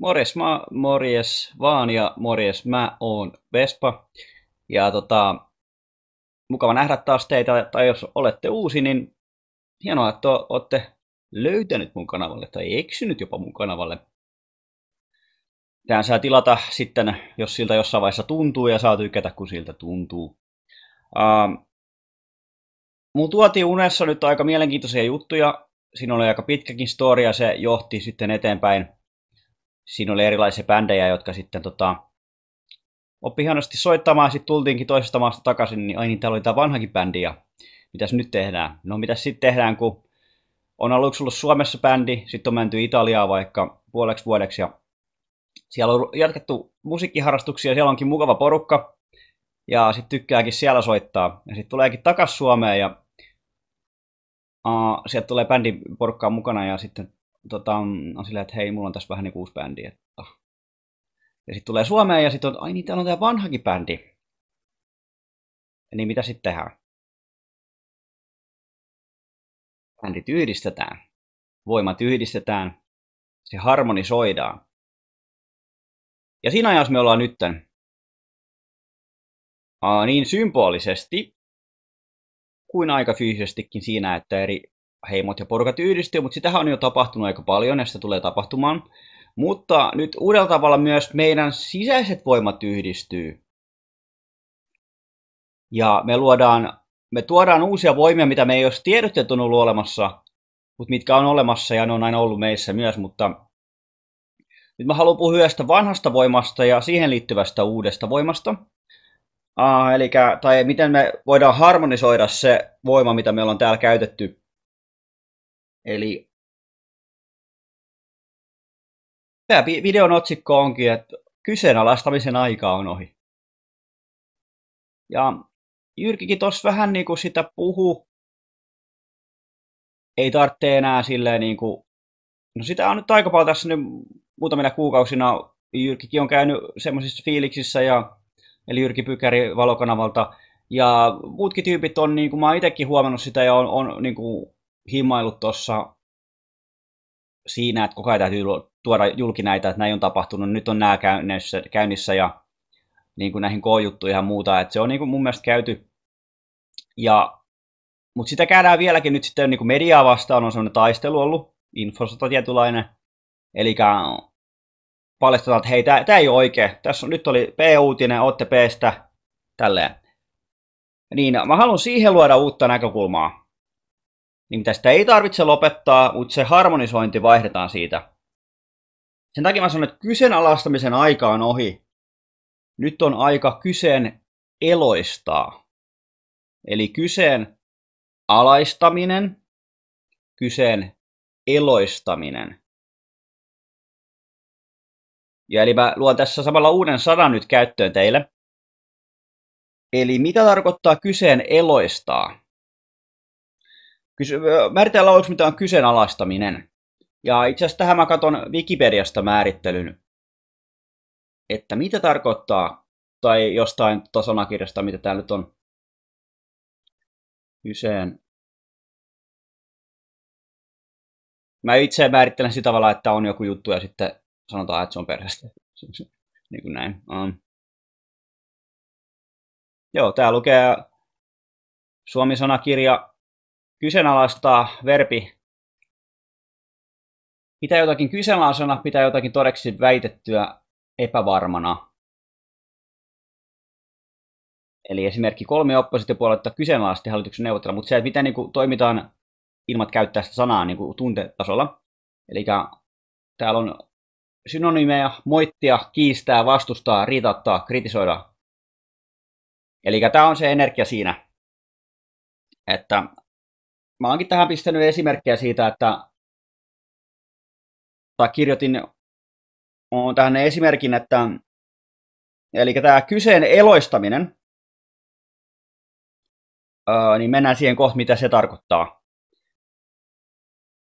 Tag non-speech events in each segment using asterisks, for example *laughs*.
Morjes mä, morjes vaan ja morjes mä oon Vespa. Ja tota, mukava nähdä taas teitä, tai jos olette uusi, niin hienoa, että olette löytänyt mun kanavalle tai eksynyt jopa mun kanavalle. Tähän saa tilata sitten, jos siltä jossain vaiheessa tuntuu ja saa tykätä, kun siltä tuntuu. Uh, mun tuotiin unessa nyt aika mielenkiintoisia juttuja. Siinä oli aika pitkäkin storia, se johti sitten eteenpäin siinä oli erilaisia bändejä, jotka sitten tota, oppi hienosti soittamaan, sitten tultiinkin toisesta maasta takaisin, niin ai niin, täällä oli tämä vanhakin bändi ja mitäs nyt tehdään? No mitäs sitten tehdään, kun on aluksi ollut Suomessa bändi, sitten on menty Italiaan vaikka puoleksi vuodeksi ja siellä on jatkettu musiikkiharrastuksia, siellä onkin mukava porukka ja sitten tykkääkin siellä soittaa. Ja sitten tuleekin takas Suomeen ja uh, sieltä tulee bändin porukkaa mukana ja sitten tota, on silleen, että hei, mulla on tässä vähän niin uusi bändi. Että... Ja sitten tulee Suomeen ja sitten on, ai niin, täällä on tämä vanhakin bändi. Ja niin mitä sitten tehdään? Bändit yhdistetään. Voimat yhdistetään. Se harmonisoidaan. Ja siinä ajassa me ollaan nytten. Aa, niin symbolisesti kuin aika fyysisestikin siinä, että eri heimot ja porukat yhdistyy, mutta sitähän on jo tapahtunut aika paljon ja sitä tulee tapahtumaan. Mutta nyt uudella tavalla myös meidän sisäiset voimat yhdistyy. Ja me luodaan, me tuodaan uusia voimia, mitä me ei olisi tiedotettu ollut olemassa, mutta mitkä on olemassa ja ne on aina ollut meissä myös, mutta nyt mä haluan puhua yhdestä vanhasta voimasta ja siihen liittyvästä uudesta voimasta. Uh, ah, eli, tai miten me voidaan harmonisoida se voima, mitä meillä on täällä käytetty Eli tämä videon otsikko onkin, että kyseenalaistamisen aika on ohi. Ja Jyrkikin tuossa vähän niin kuin sitä puhu. Ei tarvitse enää silleen niin kuin... No sitä on nyt aika paljon tässä nyt muutamina kuukausina. Jyrkikin on käynyt semmoisissa fiiliksissä ja... Eli Jyrki Pykäri valokanavalta. Ja muutkin tyypit on, niin kuin mä oon itsekin huomannut sitä ja on, on niin kuin himaillut tuossa siinä, että koko ajan täytyy tuoda julki näitä, että näin on tapahtunut, nyt on nämä käynnissä, käynnissä ja niin kuin näihin K-juttuihin ja muuta, että se on niin kuin mun mielestä käyty. Ja, mutta sitä käydään vieläkin nyt sitten niin kuin mediaa vastaan, on semmoinen taistelu ollut, infosota tietynlainen, eli paljastetaan, että hei, tämä ei ole oikea, tässä on, nyt oli P-uutinen, ootte P-stä, tälleen. Niin, mä haluan siihen luoda uutta näkökulmaa niin tästä ei tarvitse lopettaa, mutta se harmonisointi vaihdetaan siitä. Sen takia mä sanon, että kyseenalaistamisen aika on ohi. Nyt on aika kyseen eloistaa. Eli kyseen alaistaminen, kyseen eloistaminen. Ja eli mä luon tässä samalla uuden sanan nyt käyttöön teille. Eli mitä tarkoittaa kyseen eloistaa? määritellään aluksi, mitä on kyseenalaistaminen. Ja itse asiassa tähän mä katson Wikipediasta määrittelyn, että mitä tarkoittaa, tai jostain tasonakirjasta, mitä täällä nyt on kyseen. Mä itse määrittelen sitä tavalla, että on joku juttu ja sitten sanotaan, että se on perheestä. *laughs* niin kuin näin. Um. Joo, tää lukee Suomi-sanakirja kyseenalaistaa verbi pitää jotakin kyseenalaisena, pitää jotakin todeksi väitettyä epävarmana. Eli esimerkki kolme oppositiopuoletta kyseenalaisesti hallituksen neuvotella, mutta se, että miten niin kuin, toimitaan ilmat käyttää sitä sanaa niin kuin, tuntetasolla. Eli täällä on synonyymeja, moittia, kiistää, vastustaa, riitauttaa, kritisoida. Eli tämä on se energia siinä, että mä oonkin tähän pistänyt esimerkkejä siitä, että tai kirjoitin on tähän esimerkin, että eli tämä kyseen eloistaminen, öö, niin mennään siihen kohta, mitä se tarkoittaa.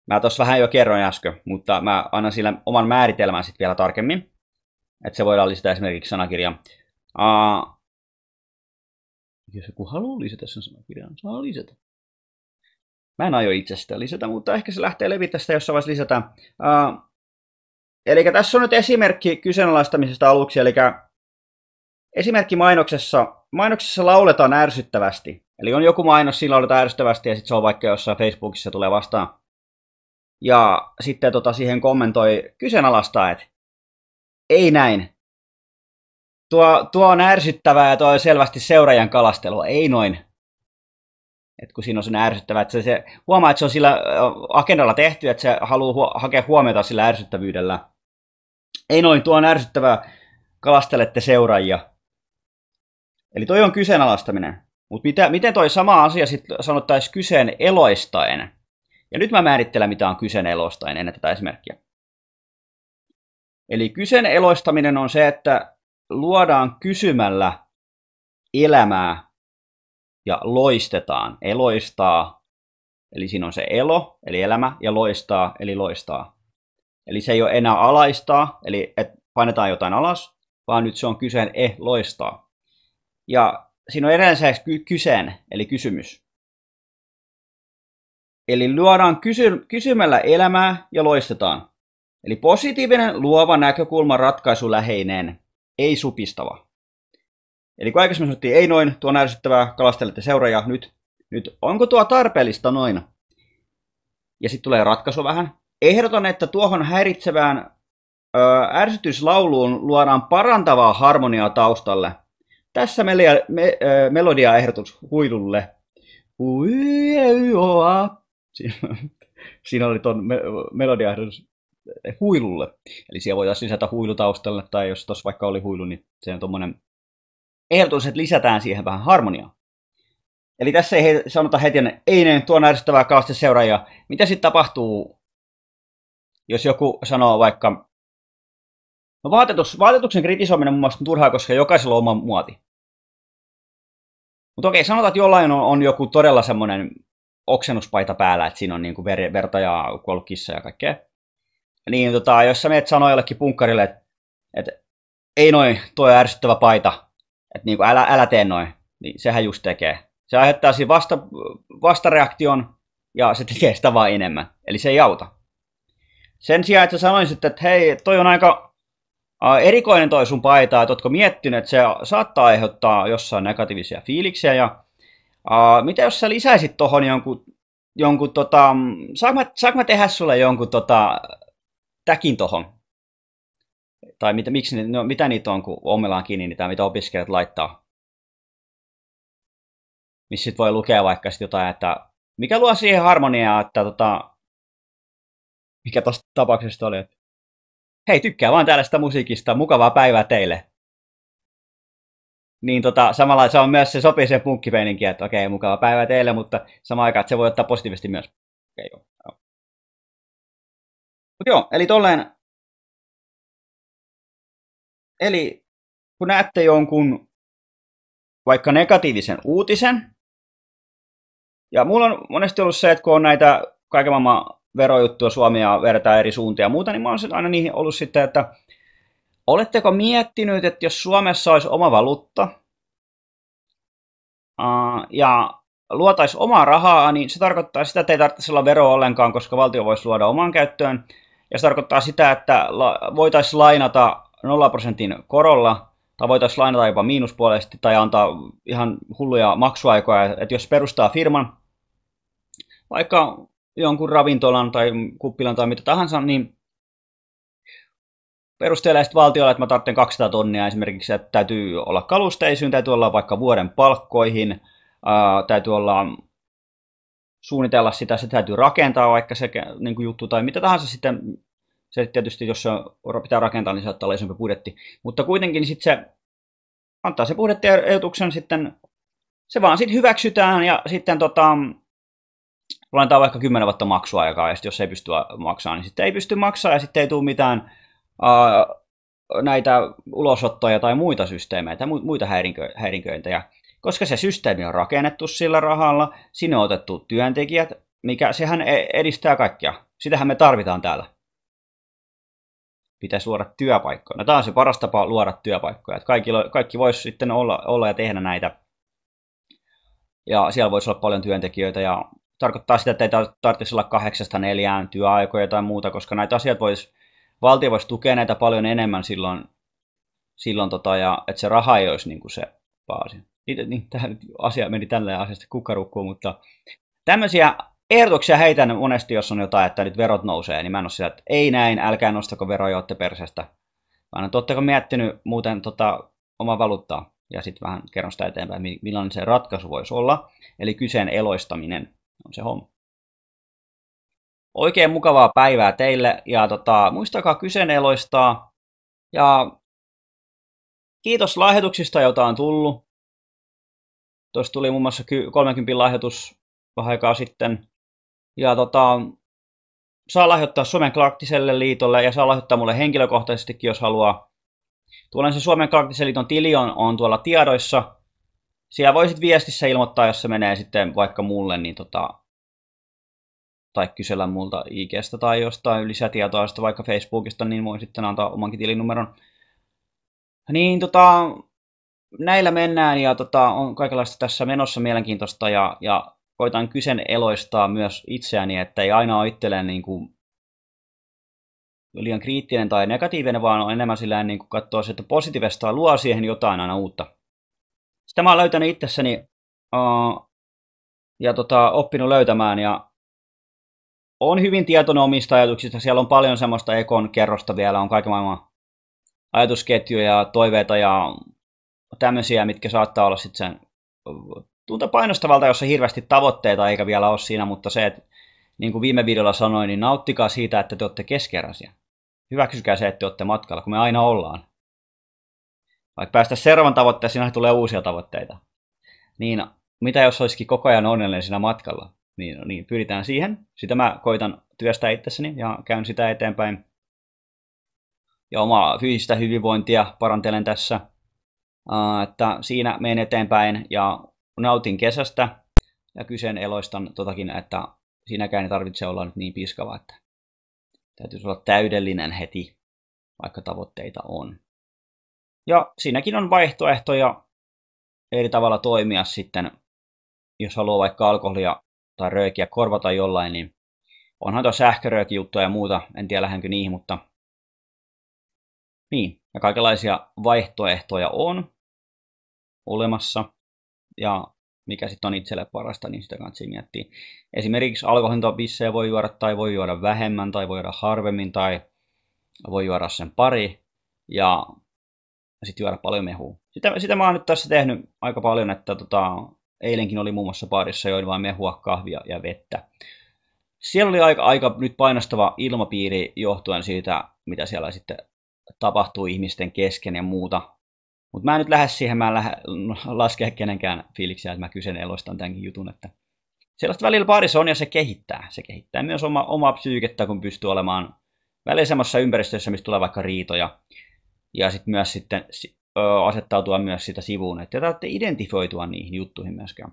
Mä tuossa vähän jo kerroin äsken, mutta mä annan sille oman määritelmän sitten vielä tarkemmin, että se voidaan lisätä esimerkiksi sanakirjaan. Uh, jos joku haluaa lisätä sen sanakirjan, saa lisätä. Mä en aio itse sitä lisätä, mutta ehkä se lähtee levitä sitä jossain vaiheessa lisätään. Uh, eli tässä on nyt esimerkki kyseenalaistamisesta aluksi, eli esimerkki mainoksessa. Mainoksessa lauletaan ärsyttävästi. Eli on joku mainos, sillä lauletaan ärsyttävästi ja sitten se on vaikka jossain Facebookissa tulee vastaan. Ja sitten tota, siihen kommentoi kyseenalaistaa, että ei näin. Tuo, tuo on ärsyttävää ja tuo on selvästi seuraajan kalastelua. Ei noin. Et kun siinä on sellainen ärsyttävä, että se, se huomaa, että se on sillä agendalla tehty, että se haluaa hu- hakea huomiota sillä ärsyttävyydellä. Ei noin, tuo on ärsyttävää, kalastelette seuraajia. Eli toi on kyseenalaistaminen. Mutta miten toi sama asia sitten sanottaisiin kyseen eloistaen? Ja nyt mä määrittelen, mitä on kyseen eloistaen ennen tätä esimerkkiä. Eli kyseen eloistaminen on se, että luodaan kysymällä elämää ja loistetaan. Eloistaa, eli siinä on se elo, eli elämä, ja loistaa, eli loistaa. Eli se ei ole enää alaistaa, eli et painetaan jotain alas, vaan nyt se on kyseen e eh, loistaa. Ja siinä on edelliseksi kyseen, eli kysymys. Eli luodaan kysy- kysymällä elämää ja loistetaan. Eli positiivinen luova näkökulma ratkaisuläheinen, ei supistava. Eli kun aikaisemmin sanottiin, ei noin, tuo on ärsyttävää, kalastelette seuraja, nyt, nyt onko tuo tarpeellista noin? Ja sitten tulee ratkaisu vähän. Ehdotan, että tuohon häiritsevään ö, ärsytyslauluun luodaan parantavaa harmoniaa taustalle. Tässä melia, me, ö, melodiaehdotus huidulle. *laughs* Siinä oli tuon melodiaehdotus huilulle. Eli siellä voitaisiin lisätä huilutaustalle tai jos tuossa vaikka oli huilu, niin se on tuommoinen ehdotus, että lisätään siihen vähän harmoniaa. Eli tässä ei sanota heti, että ei ne, tuo ärsyttävää kaaste seuraajia. Mitä sitten tapahtuu, jos joku sanoo vaikka, no vaatetus, vaatetuksen kritisoiminen mun mielestä on turhaa, koska jokaisella on oma muoti. Mutta okei, sanotaan, että jollain on, on joku todella semmoinen oksennuspaita päällä, että siinä on niin kuin ver, verta ja kuollut kissa ja kaikkea. Niin tota, jos sä meet sanoa jollekin punkkarille, että, että ei noin, tuo ärsyttävä paita, että niin kuin, älä, älä tee noin, niin sehän just tekee. Se aiheuttaa siinä vasta, vastareaktion ja se tekee sitä vaan enemmän. Eli se ei auta. Sen sijaan, että sä sanoisit, että hei, toi on aika erikoinen toi sun paita, että ootko miettinyt, että se saattaa aiheuttaa jossain negatiivisia fiiliksiä ja Uh, mitä jos sä lisäisit tohon jonkun, jonkun tota, saanko mä, saanko mä tehdä sulle jonkun tota, täkin tohon? tai mit, miksi, no, mitä niitä on, kun omillaan kiinni niitä, mitä opiskelijat laittaa. Missä sitten voi lukea vaikka sit jotain, että mikä luo siihen harmoniaa, että tota, mikä tuosta tapauksesta oli, että hei, tykkää vaan tällaista musiikista, mukavaa päivää teille. Niin tota, samalla se on myös, se sopii sen punkkipeininkin, että okei, mukava päivä teille, mutta samaan aikaan se voi ottaa positiivisesti myös. Okay, joo. Mut joo, eli tolleen Eli kun näette jonkun vaikka negatiivisen uutisen, ja mulla on monesti ollut se, että kun on näitä kaiken maailman verojuttuja Suomea vertaa eri suuntia ja muuta, niin mä oon aina niihin ollut sitten, että oletteko miettinyt, että jos Suomessa olisi oma valuutta ja luotaisi omaa rahaa, niin se tarkoittaa sitä, että ei tarvitse olla veroa ollenkaan, koska valtio voisi luoda omaan käyttöön. Ja se tarkoittaa sitä, että voitaisiin lainata 0 prosentin korolla, tai voitaisiin lainata jopa miinuspuolesti tai antaa ihan hulluja maksuaikoja, että jos perustaa firman, vaikka jonkun ravintolan tai kuppilan tai mitä tahansa, niin perusteella sitten valtiolla, että mä tarvitsen 200 tonnia esimerkiksi, että täytyy olla kalusteisiin, täytyy olla vaikka vuoden palkkoihin, ää, täytyy olla suunnitella sitä, se täytyy rakentaa vaikka se niin kuin juttu tai mitä tahansa sitten se tietysti, jos se on, pitää rakentaa, niin saattaa olla isompi budjetti. Mutta kuitenkin sitten se antaa se budjettiehdotuksen sitten, se vaan sitten hyväksytään ja sitten tota, laitetaan vaikka 10 vuotta maksua aikaa ja jos ei pysty maksamaan, niin sitten ei pysty maksamaan ja sitten ei tule mitään uh, näitä ulosottoja tai muita systeemejä tai muita häirinkö, häirinköintejä. Koska se systeemi on rakennettu sillä rahalla, sinne on otettu työntekijät, mikä sehän e-, edistää kaikkia. Sitähän me tarvitaan täällä pitäisi luoda työpaikkoja. No, tämä on se paras tapa luoda työpaikkoja. Että kaikki, kaikki voisi sitten olla, olla ja tehdä näitä. Ja siellä voisi olla paljon työntekijöitä ja tarkoittaa sitä, että ei tarvitsisi olla kahdeksasta neljään työaikoja tai muuta, koska näitä asiat voisi, valtio voisi tukea näitä paljon enemmän silloin, silloin tota, ja, että se raha ei olisi niinku niin kuin se pääasia. Niin, tämä asia meni tällä asiasta kukkarukkuun, mutta tämmöisiä ehdotuksia heitän monesti, jos on jotain, että nyt verot nousee, niin mä en ole että ei näin, älkää nostako veroja, ootte persestä. Vaan että oletteko miettinyt muuten tota, oma valuuttaa ja sitten vähän kerron sitä eteenpäin, millainen se ratkaisu voisi olla. Eli kyseen eloistaminen on se homma. Oikein mukavaa päivää teille ja tota, muistakaa kyseen eloistaa ja kiitos lahjoituksista, joita on tullut. Tuossa tuli muun muassa 30 lahjoitus vähän aikaa sitten. Ja tota, saa lahjoittaa Suomen Galaktiselle liitolle ja saa lahjoittaa mulle henkilökohtaisestikin, jos haluaa. Tuolla se Suomen Galaktisen liiton tili on, on tuolla tiedoissa. Siellä voisit viestissä ilmoittaa, jos se menee sitten vaikka mulle, niin tota, tai kysellä multa IGstä tai jostain lisätietoa sitten vaikka Facebookista, niin voin sitten antaa omankin tilinumeron. Niin tota, näillä mennään ja tota, on kaikenlaista tässä menossa mielenkiintoista ja, ja koitan kysen eloistaa myös itseäni, että ei aina ole itselleen niin kuin liian kriittinen tai negatiivinen, vaan on enemmän sillä niin kuin katsoa että positiivista luo siihen jotain aina uutta. Sitä mä oon löytänyt itsessäni uh, ja tota, oppinut löytämään ja on hyvin tietoinen omista ajatuksista. Siellä on paljon semmoista ekon kerrosta vielä, on kaiken maailman ajatusketjuja ja toiveita ja tämmöisiä, mitkä saattaa olla sitten sen tuntuu painostavalta, jos on hirveästi tavoitteita eikä vielä ole siinä, mutta se, että niin kuin viime videolla sanoin, niin nauttikaa siitä, että te olette keskeräisiä. Hyväksykää se, että te olette matkalla, kun me aina ollaan. Vaikka päästä seuraavan tavoitteen, aina tulee uusia tavoitteita. Niin mitä jos olisikin koko ajan onnellinen siinä matkalla? Niin, no niin pyritään siihen. Sitä mä koitan työstää itsessäni ja käyn sitä eteenpäin. Ja omaa fyysistä hyvinvointia parantelen tässä. että siinä menen eteenpäin ja kun nautin kesästä ja kyseen eloistan totakin, että siinäkään ei tarvitse olla nyt niin piskava, että täytyisi olla täydellinen heti, vaikka tavoitteita on. Ja siinäkin on vaihtoehtoja eri tavalla toimia sitten, jos haluaa vaikka alkoholia tai röökiä korvata jollain, niin onhan tuo sähkörööki ja muuta, en tiedä lähdenkö niihin, mutta niin, ja kaikenlaisia vaihtoehtoja on olemassa ja mikä sitten on itselle parasta, niin sitä kannattaa miettiä. Esimerkiksi alkoholinta voi juoda tai voi juoda vähemmän tai voi juoda harvemmin tai voi juoda sen pari ja sitten juoda paljon mehua. Sitä, sitä mä oon nyt tässä tehnyt aika paljon, että tota, eilenkin oli muun muassa baarissa join vain mehua, kahvia ja vettä. Siellä oli aika, aika nyt painostava ilmapiiri johtuen siitä, mitä siellä sitten tapahtuu ihmisten kesken ja muuta. Mutta mä en nyt lähde siihen, mä en lähde mm, laskea kenenkään fiiliksiä, että mä kyseenalaistan tämänkin jutun, että sellaista välillä parissa on ja se kehittää. Se kehittää myös oma, omaa psyykettä, kun pystyy olemaan välillä semmoisessa ympäristössä, missä tulee vaikka riitoja. Ja sitten myös sitten asettautua myös sitä sivuun, että täytyy identifioitua niihin juttuihin myöskään.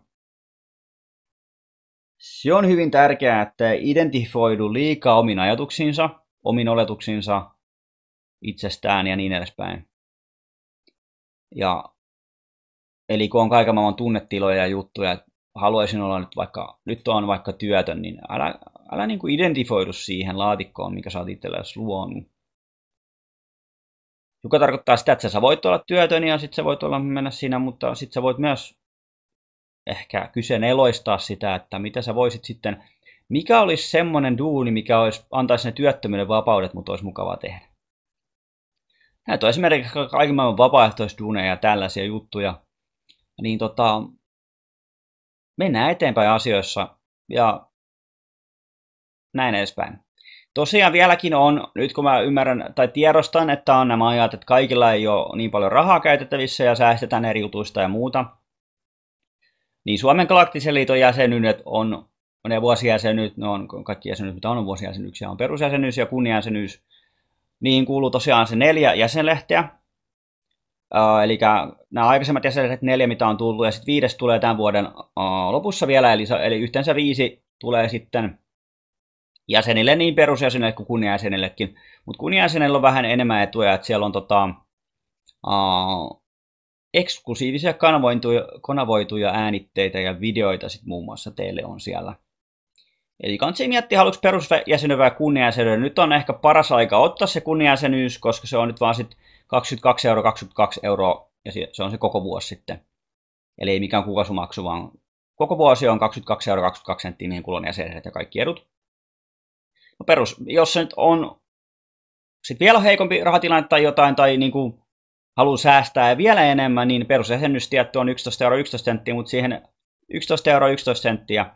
Se on hyvin tärkeää, että identifioidu liikaa omin ajatuksiinsa, omin oletuksiinsa, itsestään ja niin edespäin. Ja, eli kun on kaiken maailman tunnetiloja ja juttuja, että haluaisin olla nyt vaikka, nyt on vaikka työtön, niin älä, älä niin kuin identifoidu siihen laatikkoon, mikä sä oot itsellesi luonut. Joka tarkoittaa sitä, että sä voit olla työtön ja sitten sä voit olla mennä siinä, mutta sitten sä voit myös ehkä kyseenaloistaa sitä, että mitä sä voisit sitten, mikä olisi semmoinen duuni, mikä olisi, antaisi ne työttömyyden vapaudet, mutta olisi mukavaa tehdä näitä on esimerkiksi kaiken maailman vapaaehtoisduuneja ja tällaisia juttuja. Niin tota, mennään eteenpäin asioissa ja näin edespäin. Tosiaan vieläkin on, nyt kun mä ymmärrän tai tiedostan, että on nämä ajat, että kaikilla ei ole niin paljon rahaa käytettävissä ja säästetään eri jutuista ja muuta, niin Suomen Galaktisen liiton jäsenyydet on, on ne vuosijäsenyt, ne on kaikki jäsenyt, mitä on, on vuosijäsenyksiä, on perusjäsenyys ja kunniajäsenyys, niin kuuluu tosiaan se neljä jäsenlehteä. Uh, eli nämä aikaisemmat jäsenlehdet neljä, mitä on tullut, ja sitten viides tulee tämän vuoden uh, lopussa vielä, eli, eli yhteensä viisi tulee sitten jäsenille, niin perusjäsenille kuin kunniajäsenillekin. Mutta kunniajäsenillä on vähän enemmän etuja, että siellä on tota, uh, eksklusiivisia kanavoituja, kanavoituja äänitteitä ja videoita sitten muun muassa teille on siellä – Eli kansimietti haluatko perusjäsenyyden vai kunniajäsenyyden. Nyt on ehkä paras aika ottaa se kunniajäsenyys, koska se on nyt vaan sitten 22 euroa, 22 euroa, ja se on se koko vuosi sitten. Eli ei mikään kuukausimaksu, vaan koko vuosi on 22 euroa, 22 senttiä niihin kulon jäsenet ja kaikki edut. No perus, jos se nyt on sitten vielä heikompi rahatilanne tai jotain, tai niin kuin haluaa säästää vielä enemmän, niin perusjäsenyys tietty on 11 euroa, 11 senttiä, mutta siihen 11 euroa, 11 senttiä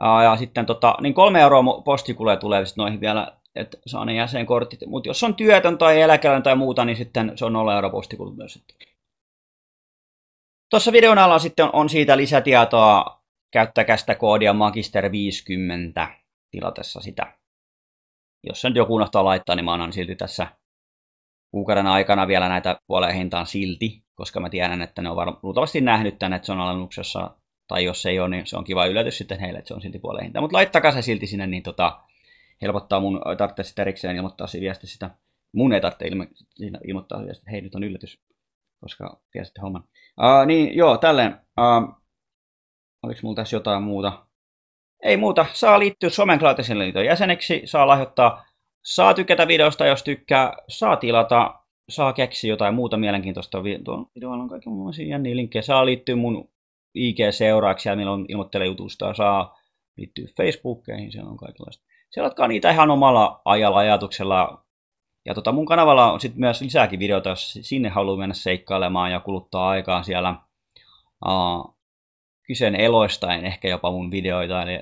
ja sitten tota, niin kolme euroa postikuluja tulee sitten noihin vielä, että saa ne jäsenkortit. Mutta jos on työtön tai eläkeläinen tai muuta, niin sitten se on 0 euroa postikulut myös. Tuossa videon alla sitten on siitä lisätietoa. Käyttäkää sitä koodia magister50 tilatessa sitä. Jos sen joku unohtaa laittaa, niin mä annan silti tässä kuukauden aikana vielä näitä puoleen hintaan silti, koska mä tiedän, että ne on varmaan luultavasti nähnyt tänne, että se on alennuksessa tai jos ei ole, niin se on kiva yllätys sitten heille, että se on silti puoleen hinta. Mutta laittakaa se silti sinne, niin tota, helpottaa mun, tarvitse sitten erikseen ilmoittaa viesti sitä. Mun ei tarvitse ilmo, ilmoittaa viesti, että hei nyt on yllätys, koska tiesitte homman. Uh, niin joo, tälleen. Uh, oliko mulla tässä jotain muuta? Ei muuta, saa liittyä Suomen Klaatisen liiton jäseneksi, saa lahjoittaa, saa tykätä videosta, jos tykkää, saa tilata, saa keksiä jotain muuta mielenkiintoista. Tuon videolla on kaikenlaisia jänniä linkkejä. Saa liittyä mun IG-seuraaksi ja milloin ilmoittelee jutusta saa liittyä Facebookeihin, siellä on kaikenlaista. Seuratkaa niitä ihan omalla ajalla ajatuksella. Ja tota, mun kanavalla on sitten myös lisääkin videoita, jos sinne haluaa mennä seikkailemaan ja kuluttaa aikaa siellä. Uh, kyseen en ehkä jopa mun videoita. Eli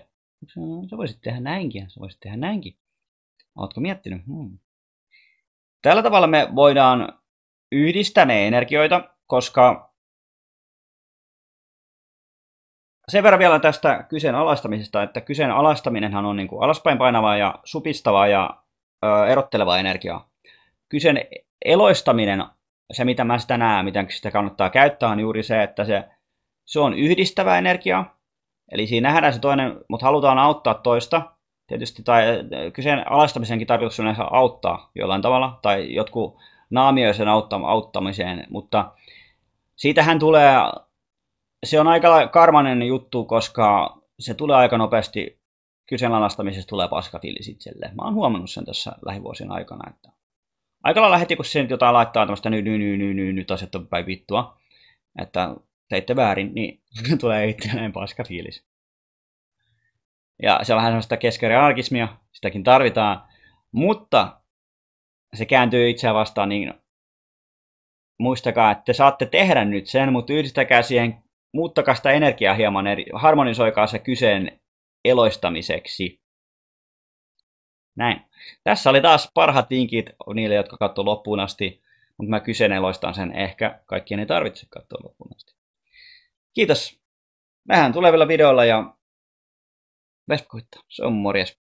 sä voisit tehdä näinkin, sä voisit tehdä näinkin. Ootko miettinyt? Hmm. Tällä tavalla me voidaan yhdistää ne energioita, koska sen verran vielä tästä kyseenalaistamisesta, että kyseenalaistaminenhan on niin kuin alaspäin painavaa ja supistavaa ja ö, erottelevaa energiaa. Kyseen eloistaminen, se mitä mä sitä näen, miten sitä kannattaa käyttää, on juuri se, että se, se on yhdistävä energia, Eli siinä nähdään se toinen, mutta halutaan auttaa toista. Tietysti tai kyseenalaistamisenkin tarkoitus on auttaa jollain tavalla, tai jotkut naamioisen auttamiseen, mutta siitähän tulee se on aika karmanen juttu, koska se tulee aika nopeasti kyseenalaistamisesta tulee paska fiilis itselle. Mä oon huomannut sen tässä lähivuosien aikana, että aika lailla heti kun se nyt jotain laittaa tämmöistä nyt, nyt, nyt, nyt, nyt asiat on päin vittua, että teitte väärin, niin *laughs* tulee itselleen paska fiilis. Ja se on vähän semmoista keskiarkismia, sitäkin tarvitaan, mutta se kääntyy itseään vastaan, niin muistakaa, että te saatte tehdä nyt sen, mutta yhdistäkää siihen muuttakaa sitä energiaa hieman eri, harmonisoikaa se kyseen eloistamiseksi. Näin. Tässä oli taas parhaat vinkit niille, jotka katsoi loppuun asti, mutta mä kyseenaloistan sen ehkä. Kaikkien ei tarvitse katsoa loppuun asti. Kiitos. Nähdään tulevilla videoilla ja Veskuittaa. Se on morjes.